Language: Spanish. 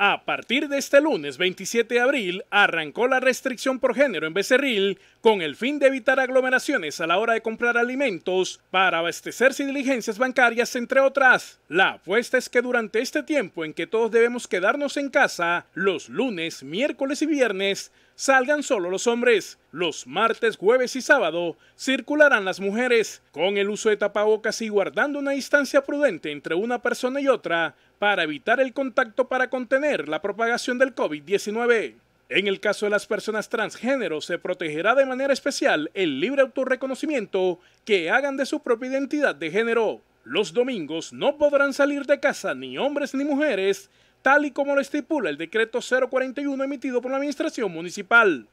A partir de este lunes 27 de abril arrancó la restricción por género en Becerril con el fin de evitar aglomeraciones a la hora de comprar alimentos para abastecerse de diligencias bancarias, entre otras. La apuesta es que durante este tiempo en que todos debemos quedarnos en casa, los lunes, miércoles y viernes, salgan solo los hombres. Los martes, jueves y sábado circularán las mujeres con el uso de tapabocas y guardando una distancia prudente entre una persona y otra para evitar el contacto para contener la propagación del COVID-19. En el caso de las personas transgénero, se protegerá de manera especial el libre autorreconocimiento que hagan de su propia identidad de género. Los domingos no podrán salir de casa ni hombres ni mujeres tal y como lo estipula el decreto 041 emitido por la Administración Municipal.